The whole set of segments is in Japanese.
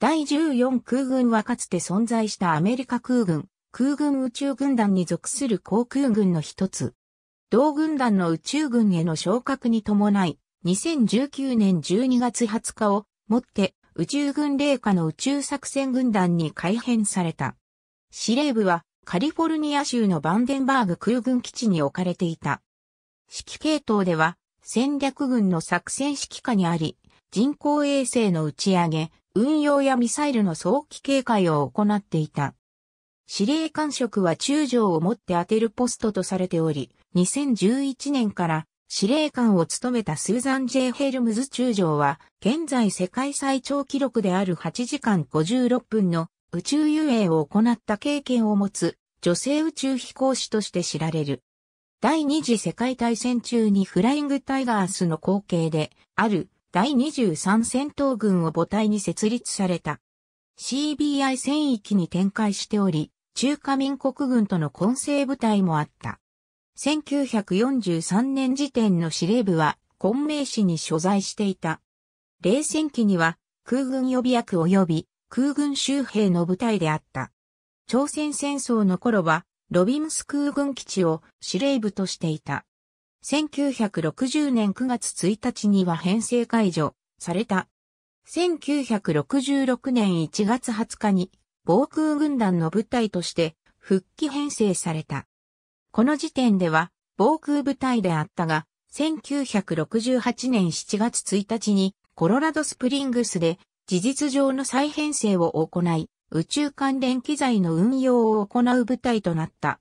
第14空軍はかつて存在したアメリカ空軍、空軍宇宙軍団に属する航空軍の一つ。同軍団の宇宙軍への昇格に伴い、2019年12月20日をもって宇宙軍令下の宇宙作戦軍団に改編された。司令部はカリフォルニア州のバンデンバーグ空軍基地に置かれていた。指揮系統では戦略軍の作戦指揮下にあり、人工衛星の打ち上げ、運用やミサイルの早期警戒を行っていた。司令官職は中将をもって当てるポストとされており、2011年から司令官を務めたスーザン・ジェイ・ヘルムズ中将は、現在世界最長記録である8時間56分の宇宙遊泳を行った経験を持つ女性宇宙飛行士として知られる。第二次世界大戦中にフライングタイガースの後継である第23戦闘軍を母体に設立された。CBI 戦域に展開しており、中華民国軍との混成部隊もあった。1943年時点の司令部は、昆明市に所在していた。冷戦期には、空軍予備役及び空軍周兵の部隊であった。朝鮮戦争の頃は、ロビンス空軍基地を司令部としていた。1960年9月1日には編成解除された。1966年1月20日に防空軍団の部隊として復帰編成された。この時点では防空部隊であったが、1968年7月1日にコロラドスプリングスで事実上の再編成を行い、宇宙関連機材の運用を行う部隊となった。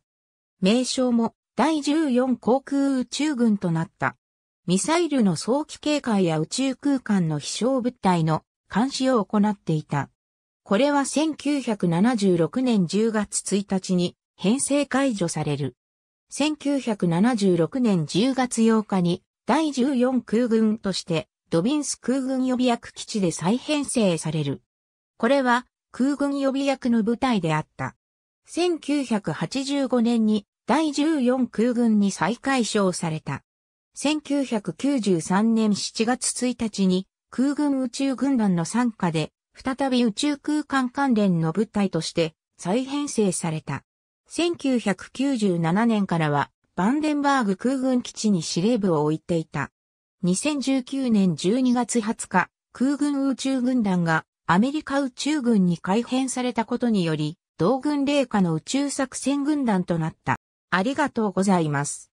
名称も第14航空宇宙軍となった。ミサイルの早期警戒や宇宙空間の飛翔物体の監視を行っていた。これは1976年10月1日に編成解除される。1976年10月8日に第14空軍としてドビンス空軍予備役基地で再編成される。これは空軍予備役の部隊であった。1985年に第14空軍に再改称された。1993年7月1日に空軍宇宙軍団の参加で再び宇宙空間関連の部隊として再編成された。1997年からはバンデンバーグ空軍基地に司令部を置いていた。2019年12月20日、空軍宇宙軍団がアメリカ宇宙軍に改編されたことにより、同軍霊下の宇宙作戦軍団となった。ありがとうございます。